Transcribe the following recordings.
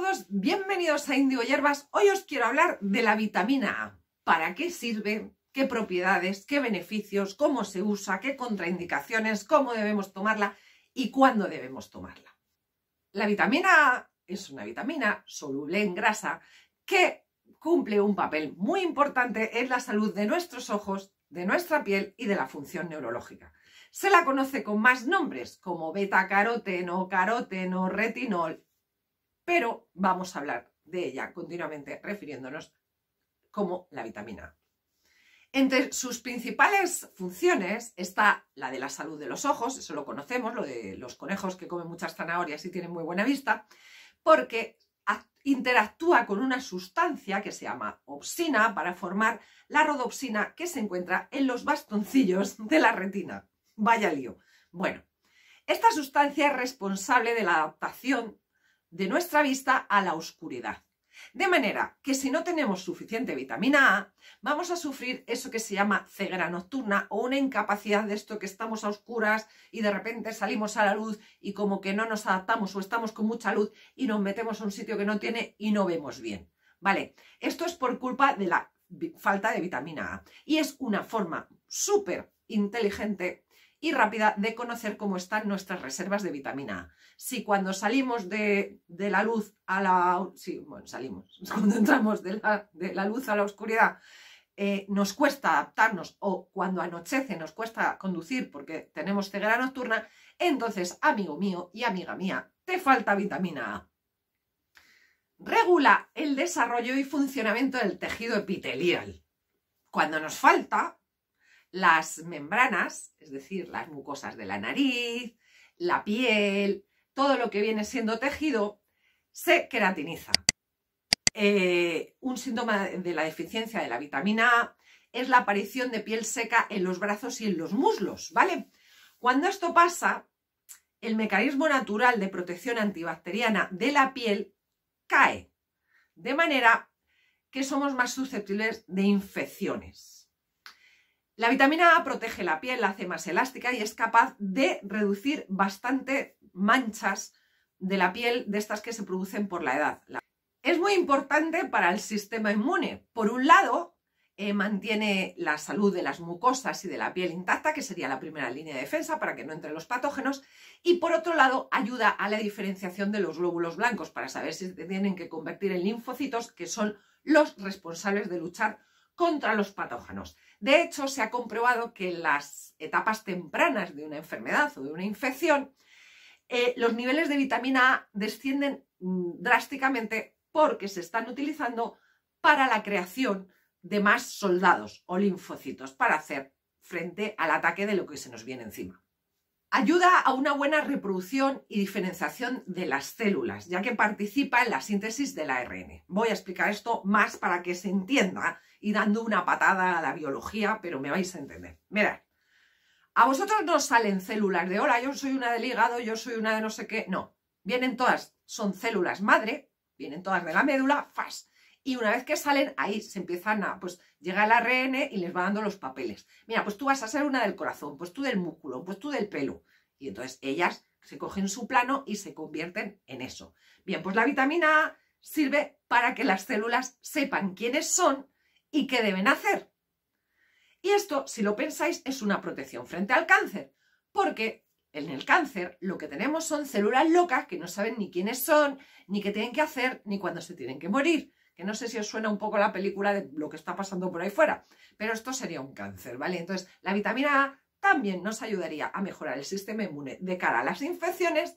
todos, bienvenidos a Indio Hierbas. Hoy os quiero hablar de la vitamina A. ¿Para qué sirve? ¿Qué propiedades? ¿Qué beneficios? ¿Cómo se usa? ¿Qué contraindicaciones? ¿Cómo debemos tomarla? ¿Y cuándo debemos tomarla? La vitamina A es una vitamina soluble en grasa que cumple un papel muy importante en la salud de nuestros ojos, de nuestra piel y de la función neurológica. Se la conoce con más nombres como beta caroteno, caroteno, retinol pero vamos a hablar de ella continuamente refiriéndonos como la vitamina A. Entre sus principales funciones está la de la salud de los ojos, eso lo conocemos, lo de los conejos que comen muchas zanahorias y tienen muy buena vista, porque interactúa con una sustancia que se llama opsina para formar la rodopsina que se encuentra en los bastoncillos de la retina. Vaya lío. Bueno, esta sustancia es responsable de la adaptación de nuestra vista a la oscuridad. De manera que si no tenemos suficiente vitamina A, vamos a sufrir eso que se llama ceguera nocturna o una incapacidad de esto que estamos a oscuras y de repente salimos a la luz y como que no nos adaptamos o estamos con mucha luz y nos metemos a un sitio que no tiene y no vemos bien. ¿Vale? Esto es por culpa de la falta de vitamina A y es una forma súper inteligente y rápida de conocer cómo están nuestras reservas de vitamina A. Si cuando salimos de, la luz a la... bueno, salimos. Cuando entramos de la, luz a la oscuridad eh, nos cuesta adaptarnos o cuando anochece nos cuesta conducir porque tenemos ceguera nocturna, entonces, amigo mío y amiga mía, te falta vitamina A. Regula el desarrollo y funcionamiento del tejido epitelial. Cuando nos falta, las membranas, es decir, las mucosas de la nariz, la piel, todo lo que viene siendo tejido, se queratiniza. Eh, un síntoma de la deficiencia de la vitamina A es la aparición de piel seca en los brazos y en los muslos, ¿vale? Cuando esto pasa, el mecanismo natural de protección antibacteriana de la piel cae, de manera que somos más susceptibles de infecciones. La vitamina A protege la piel, la hace más elástica y es capaz de reducir bastante manchas de la piel de estas que se producen por la edad. Es muy importante para el sistema inmune. Por un lado, eh, mantiene la salud de las mucosas y de la piel intacta, que sería la primera línea de defensa para que no entren los patógenos. Y por otro lado, ayuda a la diferenciación de los glóbulos blancos para saber si se tienen que convertir en linfocitos, que son los responsables de luchar contra los patógenos. De hecho, se ha comprobado que en las etapas tempranas de una enfermedad o de una infección, eh, los niveles de vitamina A descienden mm, drásticamente porque se están utilizando para la creación de más soldados o linfocitos para hacer frente al ataque de lo que se nos viene encima. Ayuda a una buena reproducción y diferenciación de las células, ya que participa en la síntesis del ARN. Voy a explicar esto más para que se entienda y dando una patada a la biología, pero me vais a entender. Mira, a vosotros no salen células de hola, yo soy una del hígado, yo soy una de no sé qué, no. Vienen todas, son células madre, vienen todas de la médula, fast y una vez que salen, ahí se empiezan a, pues llega el ARN y les va dando los papeles. Mira, pues tú vas a ser una del corazón, pues tú del músculo, pues tú del pelo. Y entonces ellas se cogen su plano y se convierten en eso. Bien, pues la vitamina A sirve para que las células sepan quiénes son y qué deben hacer. Y esto, si lo pensáis, es una protección frente al cáncer, porque en el cáncer lo que tenemos son células locas que no saben ni quiénes son, ni qué tienen que hacer, ni cuándo se tienen que morir que no sé si os suena un poco la película de lo que está pasando por ahí fuera, pero esto sería un cáncer, ¿vale? Entonces, la vitamina A también nos ayudaría a mejorar el sistema inmune de cara a las infecciones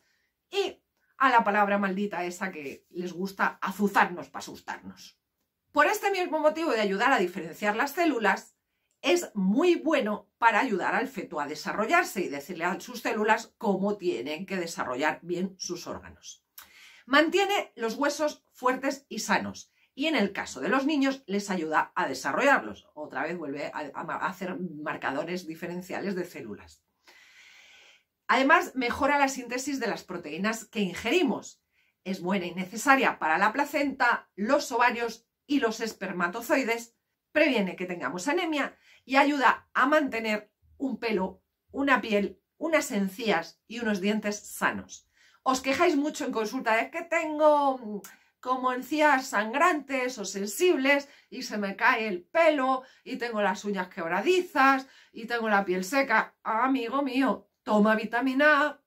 y a la palabra maldita esa que les gusta azuzarnos para asustarnos. Por este mismo motivo de ayudar a diferenciar las células, es muy bueno para ayudar al feto a desarrollarse y decirle a sus células cómo tienen que desarrollar bien sus órganos. Mantiene los huesos fuertes y sanos y en el caso de los niños les ayuda a desarrollarlos. Otra vez vuelve a, hacer marcadores diferenciales de células. Además, mejora la síntesis de las proteínas que ingerimos. Es buena y necesaria para la placenta, los ovarios y los espermatozoides. Previene que tengamos anemia y ayuda a mantener un pelo, una piel, unas encías y unos dientes sanos. Os quejáis mucho en consulta de que tengo como encías sangrantes o sensibles y se me cae el pelo y tengo las uñas quebradizas y tengo la piel seca. Ah, amigo mío, toma vitamina A.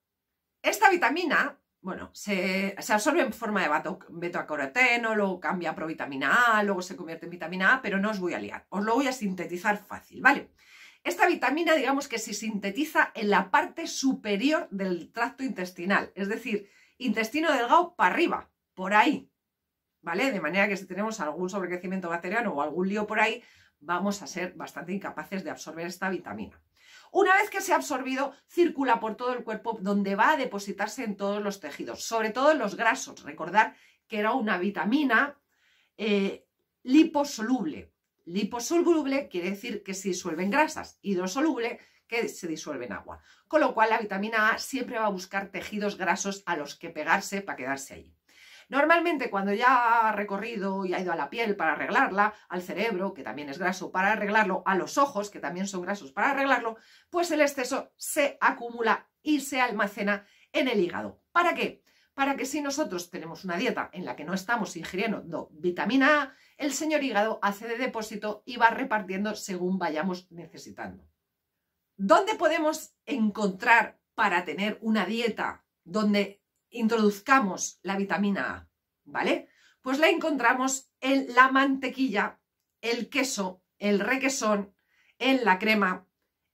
Esta vitamina, bueno, se, absorbe en forma de beta-caroteno, luego cambia a provitamina A, luego se convierte en vitamina A, pero no os voy a liar, os lo voy a sintetizar fácil, ¿vale? Esta vitamina, digamos que se sintetiza en la parte superior del tracto intestinal, es decir, intestino delgado para arriba, por ahí, ¿vale? De manera que si tenemos algún sobrecrecimiento bacteriano o algún lío por ahí, vamos a ser bastante incapaces de absorber esta vitamina. Una vez que se ha absorbido, circula por todo el cuerpo donde va a depositarse en todos los tejidos, sobre todo en los grasos. Recordar que era una vitamina eh, liposoluble. Liposoluble quiere decir que se disuelven en grasas, hidrosoluble que se disuelve en agua. Con lo cual la vitamina A siempre va a buscar tejidos grasos a los que pegarse para quedarse allí. Normalmente cuando ya ha recorrido y ha ido a la piel para arreglarla, al cerebro, que también es graso, para arreglarlo, a los ojos, que también son grasos para arreglarlo, pues el exceso se acumula y se almacena en el hígado. ¿Para qué? Para que si nosotros tenemos una dieta en la que no estamos ingiriendo vitamina A, el señor hígado hace de depósito y va repartiendo según vayamos necesitando. ¿Dónde podemos encontrar para tener una dieta donde introduzcamos la vitamina A, ¿vale? Pues la encontramos en la mantequilla, el queso, el requesón, en la crema,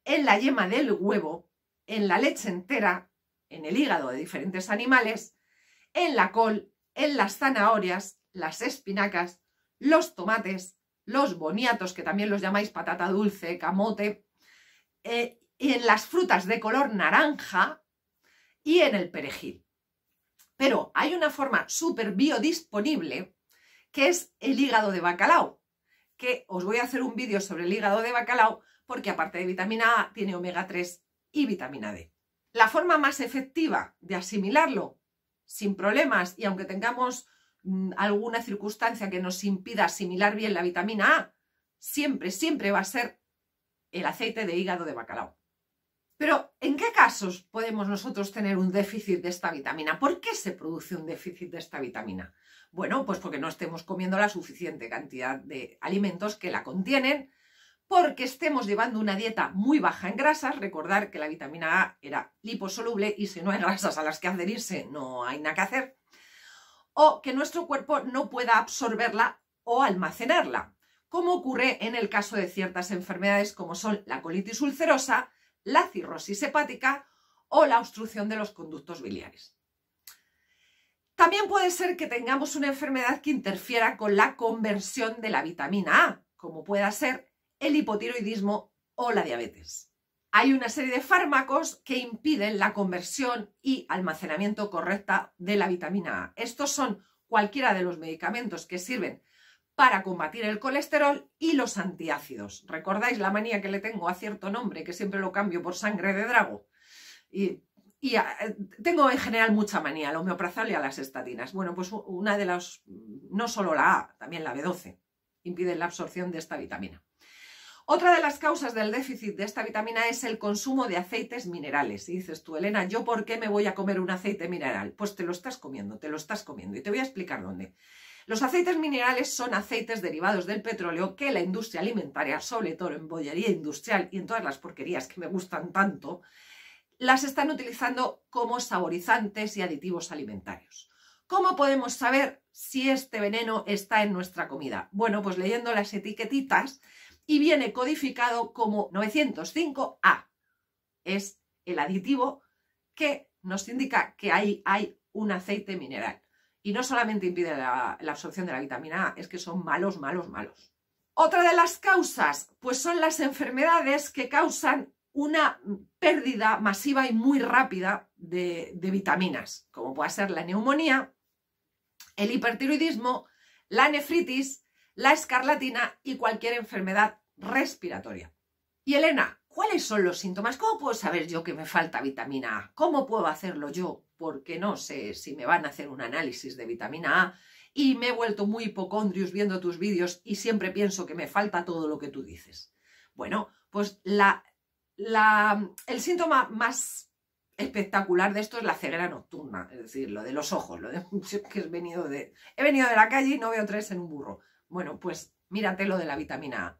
en la yema del huevo, en la leche entera, en el hígado de diferentes animales, en la col, en las zanahorias, las espinacas, los tomates, los boniatos, que también los llamáis patata dulce, camote, eh, y en las frutas de color naranja y en el perejil. Pero hay una forma súper biodisponible que es el hígado de bacalao, que os voy a hacer un vídeo sobre el hígado de bacalao porque aparte de vitamina A tiene omega 3 y vitamina D. La forma más efectiva de asimilarlo sin problemas y aunque tengamos mm, alguna circunstancia que nos impida asimilar bien la vitamina A, siempre, siempre va a ser el aceite de hígado de bacalao. Pero, ¿en qué casos podemos nosotros tener un déficit de esta vitamina? ¿Por qué se produce un déficit de esta vitamina? Bueno, pues porque no estemos comiendo la suficiente cantidad de alimentos que la contienen, porque estemos llevando una dieta muy baja en grasas. Recordar que la vitamina A era liposoluble y si no hay grasas a las que adherirse, no hay nada que hacer. O que nuestro cuerpo no pueda absorberla o almacenarla, como ocurre en el caso de ciertas enfermedades como son la colitis ulcerosa, la cirrosis hepática o la obstrucción de los conductos biliares. También puede ser que tengamos una enfermedad que interfiera con la conversión de la vitamina A, como pueda ser el hipotiroidismo o la diabetes. Hay una serie de fármacos que impiden la conversión y almacenamiento correcta de la vitamina A. Estos son cualquiera de los medicamentos que sirven para combatir el colesterol y los antiácidos. ¿Recordáis la manía que le tengo a cierto nombre, que siempre lo cambio por sangre de drago? Y, eh, tengo en general mucha manía lo homeoprazol y a las estatinas. Bueno, pues una de las, no solo la A, también la B12, impiden la absorción de esta vitamina. Otra de las causas del déficit de esta vitamina es el consumo de aceites minerales. Y dices tú, Elena, ¿yo por qué me voy a comer un aceite mineral? Pues te lo estás comiendo, te lo estás comiendo. Y te voy a explicar dónde. Los aceites minerales son aceites derivados del petróleo que la industria alimentaria, sobre todo en bollería industrial y en todas las porquerías que me gustan tanto, las están utilizando como saborizantes y aditivos alimentarios. ¿Cómo podemos saber si este veneno está en nuestra comida? Bueno, pues leyendo las etiquetitas y viene codificado como 905A. Es el aditivo que nos indica que ahí hay un aceite mineral. Y no solamente impide la, absorción de la vitamina A, es que son malos, malos, malos. Otra de las causas, pues son las enfermedades que causan una pérdida masiva y muy rápida de, de, vitaminas, como puede ser la neumonía, el hipertiroidismo, la nefritis, la escarlatina y cualquier enfermedad respiratoria. Y Elena, ¿Cuáles son los síntomas? ¿Cómo puedo saber yo que me falta vitamina A? ¿Cómo puedo hacerlo yo? Porque no sé si me van a hacer un análisis de vitamina A y me he vuelto muy hipocondrius viendo tus vídeos y siempre pienso que me falta todo lo que tú dices. Bueno, pues la, la, el síntoma más espectacular de esto es la ceguera nocturna, es decir, lo de los ojos, lo de que he venido de, he venido de la calle y no veo tres en un burro. Bueno, pues mírate lo de la vitamina A.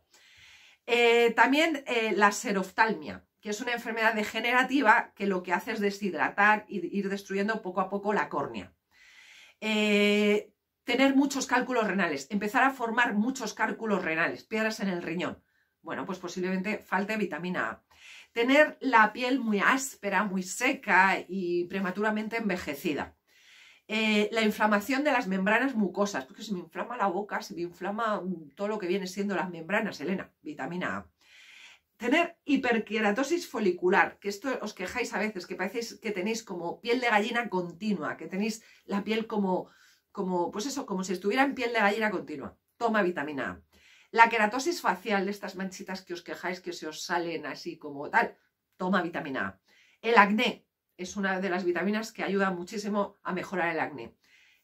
Eh, también eh, la seroftalmia, que es una enfermedad degenerativa que lo que hace es deshidratar y ir destruyendo poco a poco la córnea. Eh, tener muchos cálculos renales, empezar a formar muchos cálculos renales, piedras en el riñón. Bueno, pues posiblemente falte vitamina A. Tener la piel muy áspera, muy seca y prematuramente envejecida. Eh, la inflamación de las membranas mucosas, porque se me inflama la boca, se me inflama mm, todo lo que viene siendo las membranas, Elena, vitamina A. Tener hiperqueratosis folicular, que esto os quejáis a veces, que parecéis que tenéis como piel de gallina continua, que tenéis la piel como, como pues eso, como si estuviera en piel de gallina continua. Toma vitamina A. La queratosis facial de estas manchitas que os quejáis, que se os salen así como tal, toma vitamina A. El acné, es una de las vitaminas que ayuda muchísimo a mejorar el acné.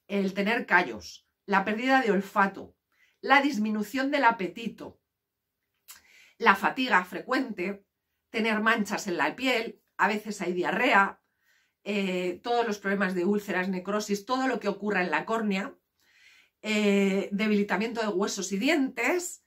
El tener callos, la pérdida de olfato, la disminución del apetito, la fatiga frecuente, tener manchas en la piel, a veces hay diarrea, eh, todos los problemas de úlceras, necrosis, todo lo que ocurra en la córnea, eh, debilitamiento de huesos y dientes,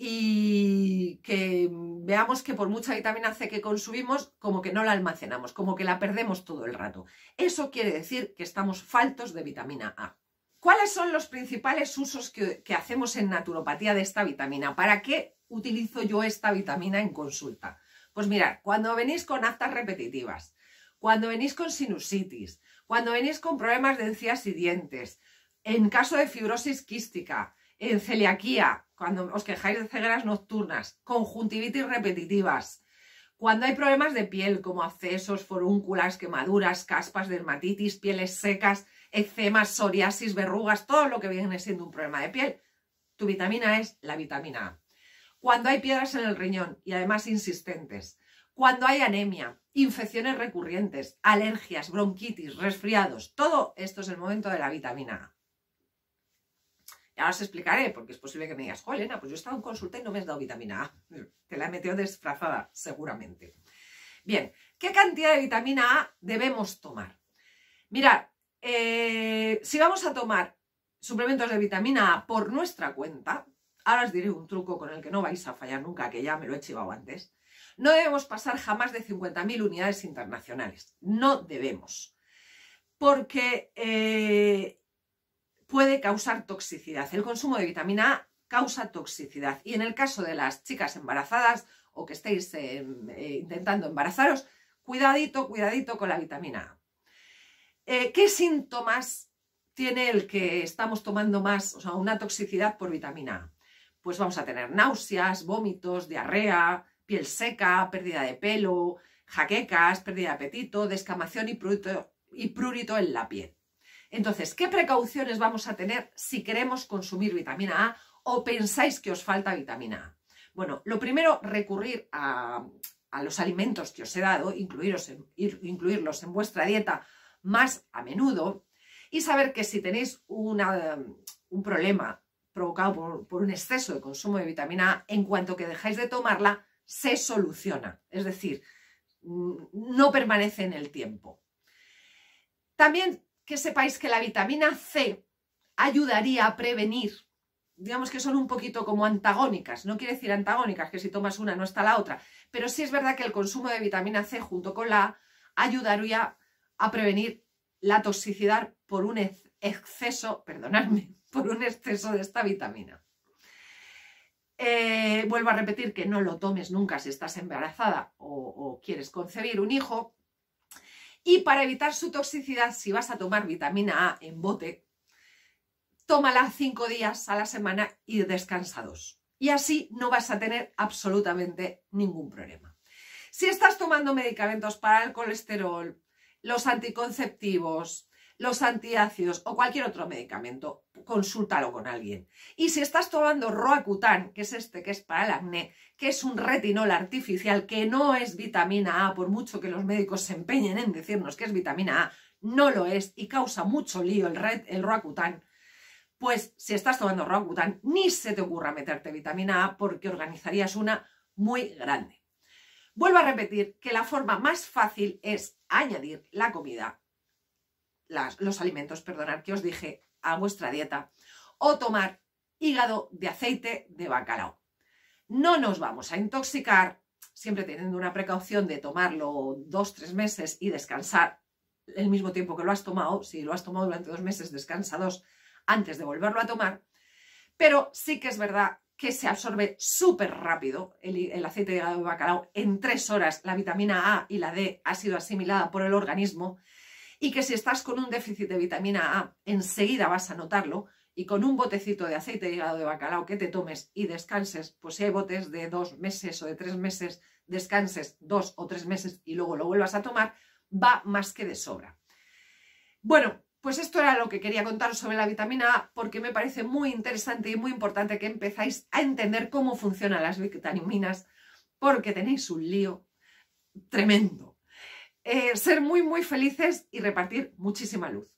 y que veamos que por mucha vitamina C que consumimos, como que no la almacenamos, como que la perdemos todo el rato. Eso quiere decir que estamos faltos de vitamina A. ¿Cuáles son los principales usos que, hacemos en naturopatía de esta vitamina? ¿Para qué utilizo yo esta vitamina en consulta? Pues mirad, cuando venís con actas repetitivas, cuando venís con sinusitis, cuando venís con problemas de encías y dientes, en caso de fibrosis quística, en celiaquía, cuando os quejáis de cegueras nocturnas, conjuntivitis repetitivas, cuando hay problemas de piel como accesos, forúnculas, quemaduras, caspas, dermatitis, pieles secas, eczemas, psoriasis, verrugas, todo lo que viene siendo un problema de piel, tu vitamina es la vitamina A. Cuando hay piedras en el riñón y además insistentes, cuando hay anemia, infecciones recurrentes, alergias, bronquitis, resfriados, todo esto es el momento de la vitamina A. Y ahora os explicaré, porque es posible que me digas, pues yo he estado en consulta y no me has dado vitamina A. Te la he metido desfrazada, seguramente. Bien, ¿qué cantidad de vitamina A debemos tomar? Mirad, eh, si vamos a tomar suplementos de vitamina A por nuestra cuenta, ahora os diré un truco con el que no vais a fallar nunca, que ya me lo he chivado antes, no debemos pasar jamás de 50.000 unidades internacionales. No debemos. Porque eh, puede causar toxicidad. El consumo de vitamina A causa toxicidad. Y en el caso de las chicas embarazadas o que estéis eh, eh, intentando embarazaros, cuidadito, cuidadito con la vitamina A. Eh, ¿Qué síntomas tiene el que estamos tomando más, o sea, una toxicidad por vitamina A? Pues vamos a tener náuseas, vómitos, diarrea, piel seca, pérdida de pelo, jaquecas, pérdida de apetito, descamación y y prurito en la piel. Entonces, ¿qué precauciones vamos a tener si queremos consumir vitamina A o pensáis que os falta vitamina A? Bueno, lo primero, recurrir a, los alimentos que os he dado, incluirlos en vuestra dieta más a menudo y saber que si tenéis un problema provocado por, por, un exceso de consumo de vitamina A, en cuanto que dejáis de tomarla, se soluciona, es decir, no permanece en el tiempo. También que sepáis que la vitamina C ayudaría a prevenir, digamos que son un poquito como antagónicas, no quiere decir antagónicas, que si tomas una no está la otra, pero sí es verdad que el consumo de vitamina C junto con la A ayudaría a prevenir la toxicidad por un exceso, perdonadme, por un exceso de esta vitamina. Eh, vuelvo a repetir que no lo tomes nunca si estás embarazada o quieres concebir un hijo, y para evitar su toxicidad, si vas a tomar vitamina A en bote, tómala cinco días a la semana y descansa Y así no vas a tener absolutamente ningún problema. Si estás tomando medicamentos para el colesterol, los anticonceptivos, los antiácidos o cualquier otro medicamento, consúltalo con alguien. Y si estás tomando Roacutan, que es este que es para el acné, que es un retinol artificial que no es vitamina A, por mucho que los médicos se empeñen en decirnos que es vitamina A, no lo es y causa mucho lío el, red, el Roacutan, pues si estás tomando Roacutan, ni se te ocurra meterte vitamina A porque organizarías una muy grande. Vuelvo a repetir que la forma más fácil es añadir la comida, los alimentos, perdonar que os dije a vuestra dieta o tomar hígado de aceite de bacalao. No nos vamos a intoxicar, siempre teniendo una precaución de tomarlo dos, tres meses y descansar el mismo tiempo que lo has tomado. Si lo has tomado durante dos meses, descansa dos antes de volverlo a tomar. Pero sí que es verdad que se absorbe súper rápido el, aceite de hígado de bacalao. En tres horas la vitamina A y la D ha sido asimilada por el organismo y que si estás con un déficit de vitamina A, enseguida vas a notarlo y con un botecito de aceite de hígado de bacalao que te tomes y descanses, pues si hay botes de dos meses o de tres meses, descanses dos o tres meses y luego lo vuelvas a tomar, va más que de sobra. Bueno, pues esto era lo que quería contar sobre la vitamina A porque me parece muy interesante y muy importante que empezáis a entender cómo funcionan las vitaminas porque tenéis un lío tremendo eh, ser muy, muy felices y repartir muchísima luz.